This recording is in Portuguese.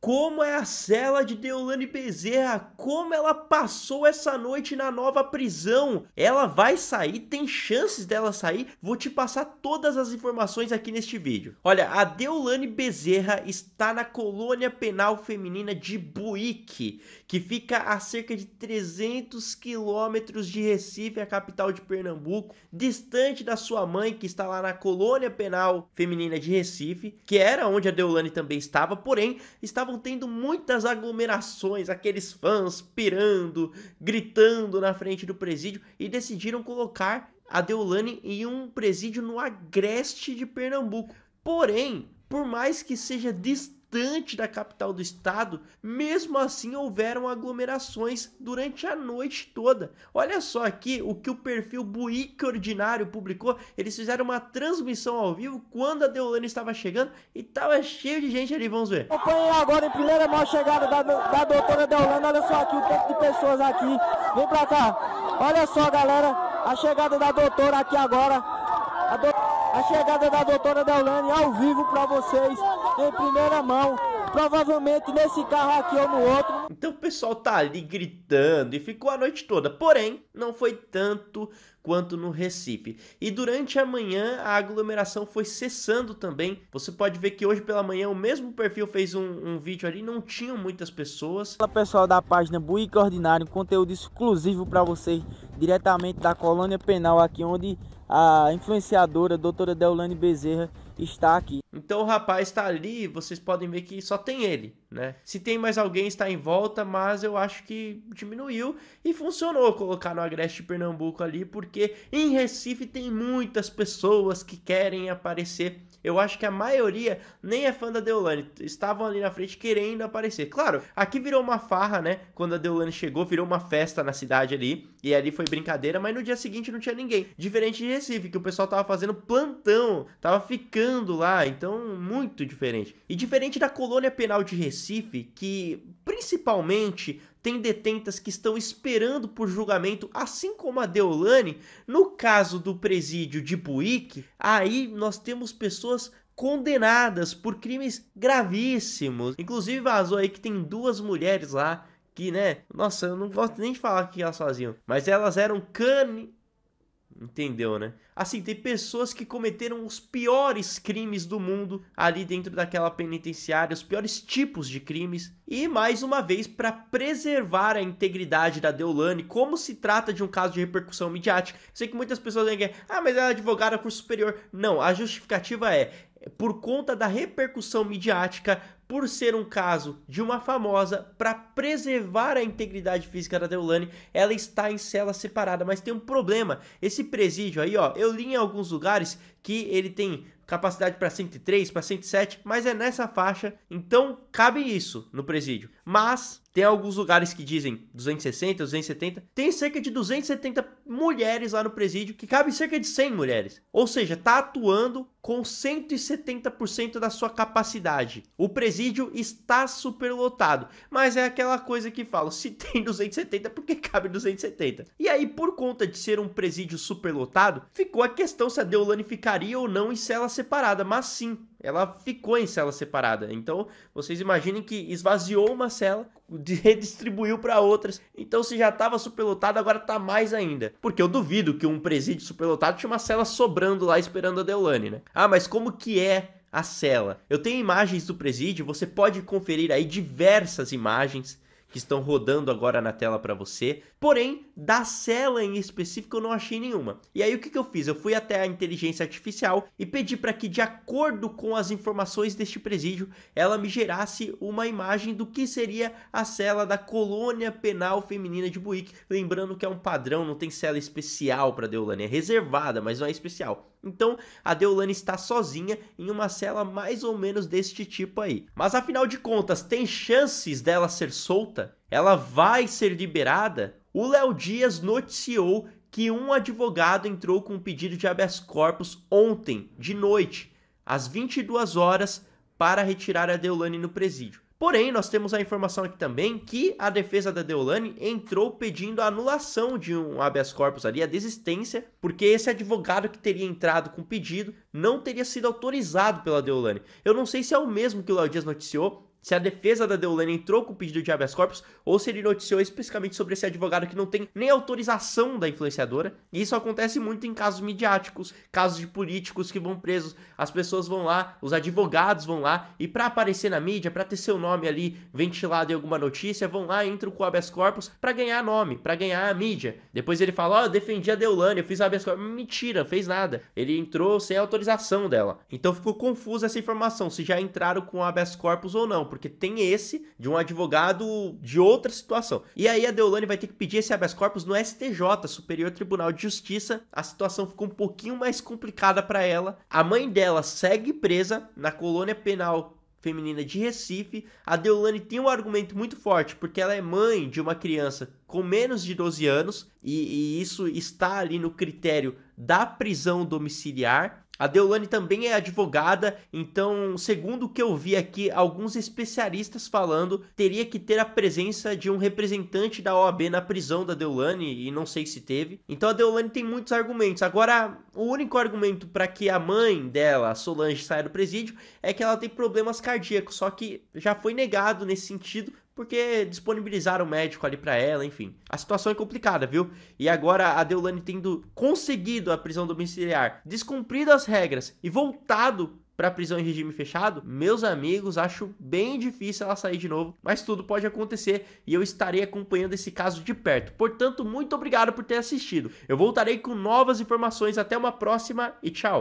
como é a cela de Deolane Bezerra, como ela passou essa noite na nova prisão. Ela vai sair, tem chances dela sair. Vou te passar todas as informações aqui neste vídeo. Olha, a Deolane Bezerra está na colônia penal feminina de Buíque, que fica a cerca de 300 quilômetros de Recife, a capital de Pernambuco, distante da sua mãe, que está lá na colônia penal feminina de Recife, que era onde a Deolane também estava, porém estava estavam tendo muitas aglomerações, aqueles fãs pirando, gritando na frente do presídio e decidiram colocar a Deolane em um presídio no agreste de Pernambuco. Porém, por mais que seja distante, distante da capital do estado, mesmo assim houveram aglomerações durante a noite toda. Olha só aqui o que o perfil Buíque Ordinário publicou. Eles fizeram uma transmissão ao vivo quando a Deolane estava chegando e estava cheio de gente ali, vamos ver. Acompanhei agora em primeira mão a chegada da, da doutora Deolane, olha só aqui o tanto de pessoas aqui. Vem pra cá, olha só galera, a chegada da doutora aqui agora. A, do... a chegada da doutora Deolane ao vivo para vocês em primeira mão, provavelmente nesse carro aqui ou no outro. Então o pessoal tá ali gritando e ficou a noite toda, porém não foi tanto quanto no Recife. E durante a manhã a aglomeração foi cessando também. Você pode ver que hoje pela manhã o mesmo perfil fez um, um vídeo ali, não tinham muitas pessoas. Olá pessoal da página Buica Ordinário, conteúdo exclusivo para vocês diretamente da colônia penal aqui onde a influenciadora a doutora Deolane Bezerra está aqui. Então o rapaz está ali, vocês podem ver que só tem ele, né? Se tem mais alguém está em volta, mas eu acho que diminuiu e funcionou colocar no Agreste Pernambuco ali, porque em Recife tem muitas pessoas que querem aparecer. Eu acho que a maioria nem é fã da Deolane, estavam ali na frente querendo aparecer. Claro, aqui virou uma farra, né? Quando a Deolane chegou, virou uma festa na cidade ali, e ali foi brincadeira, mas no dia seguinte não tinha ninguém. Diferente de Recife, que o pessoal tava fazendo plantão, tava ficando lá, então muito diferente. E diferente da colônia penal de Recife, que principalmente tem detentas que estão esperando por julgamento, assim como a Deolane, no caso do presídio de Buíque, aí nós temos pessoas condenadas por crimes gravíssimos. Inclusive vazou aí que tem duas mulheres lá que, né? Nossa, eu não gosto nem de falar que elas faziam, mas elas eram cani entendeu, né? Assim, tem pessoas que cometeram os piores crimes do mundo ali dentro daquela penitenciária, os piores tipos de crimes. E mais uma vez, para preservar a integridade da Deolane, como se trata de um caso de repercussão midiática. Sei que muitas pessoas dizem que, é, ah, mas ela é advogada por superior. Não, a justificativa é, por conta da repercussão midiática, por ser um caso de uma famosa, para preservar a integridade física da Deolane, ela está em cela separada, mas tem um problema. Esse presídio aí, ó, eu li em alguns lugares que ele tem capacidade para 103, para 107, mas é nessa faixa, então cabe isso no presídio. Mas tem alguns lugares que dizem 260, 270, tem cerca de 270 mulheres lá no presídio, que cabe cerca de 100 mulheres. Ou seja, tá atuando com 170% da sua capacidade. O presídio está superlotado, mas é aquela coisa que falo, se tem 270, por que cabe 270? E aí, por conta de ser um presídio superlotado, ficou a questão se a Deolane ficar ficaria ou não em cela separada, mas sim, ela ficou em cela separada. Então, vocês imaginem que esvaziou uma cela, redistribuiu para outras. Então, se já estava superlotado, agora está mais ainda. Porque eu duvido que um presídio superlotado tinha uma cela sobrando lá esperando a Deolane, né? Ah, mas como que é a cela? Eu tenho imagens do presídio, você pode conferir aí diversas imagens que estão rodando agora na tela para você. Porém, da Cela em específico eu não achei nenhuma. E aí o que, que eu fiz? Eu fui até a inteligência artificial e pedi para que, de acordo com as informações deste presídio, ela me gerasse uma imagem do que seria a cela da colônia penal feminina de Buíque. Lembrando que é um padrão, não tem cela especial para Deolane, é reservada, mas não é especial. Então, a Deolane está sozinha em uma cela mais ou menos deste tipo aí. Mas afinal de contas, tem chances dela ser solta? ela vai ser liberada, o Léo Dias noticiou que um advogado entrou com um pedido de habeas corpus ontem, de noite, às 22 horas, para retirar a Deolane no presídio. Porém, nós temos a informação aqui também que a defesa da Deolane entrou pedindo a anulação de um habeas corpus ali, a desistência, porque esse advogado que teria entrado com o pedido não teria sido autorizado pela Deolane. Eu não sei se é o mesmo que o Léo Dias noticiou, se a defesa da Deolane entrou com o pedido de habeas corpus ou se ele noticiou especificamente sobre esse advogado que não tem nem autorização da influenciadora. E isso acontece muito em casos midiáticos, casos de políticos que vão presos, as pessoas vão lá, os advogados vão lá e para aparecer na mídia, para ter seu nome ali ventilado em alguma notícia, vão lá, entram com o habeas corpus para ganhar nome, para ganhar a mídia. Depois ele fala: "Ó, oh, eu defendi a Deolane, eu fiz habeas corpus". Mentira, fez nada. Ele entrou sem autorização dela. Então ficou confusa essa informação se já entraram com o habeas corpus ou não porque tem esse de um advogado de outra situação. E aí a Deolane vai ter que pedir esse habeas corpus no STJ, Superior Tribunal de Justiça. A situação ficou um pouquinho mais complicada para ela. A mãe dela segue presa na colônia penal feminina de Recife. A Deolane tem um argumento muito forte, porque ela é mãe de uma criança com menos de 12 anos, e, e, isso está ali no critério da prisão domiciliar. A Deolane também é advogada, então, segundo o que eu vi aqui, alguns especialistas falando, teria que ter a presença de um representante da OAB na prisão da Deolane, e não sei se teve. Então a Deolane tem muitos argumentos. Agora, o único argumento para que a mãe dela, Solange, saia do presídio é que ela tem problemas cardíacos, só que já foi negado nesse sentido, porque disponibilizaram o médico ali para ela, enfim. A situação é complicada, viu? E agora a Deolane tendo conseguido a prisão domiciliar, descumprido as regras e voltado para prisão em regime fechado, meus amigos, acho bem difícil ela sair de novo, mas tudo pode acontecer e eu estarei acompanhando esse caso de perto. Portanto, muito obrigado por ter assistido. Eu voltarei com novas informações até uma próxima e tchau.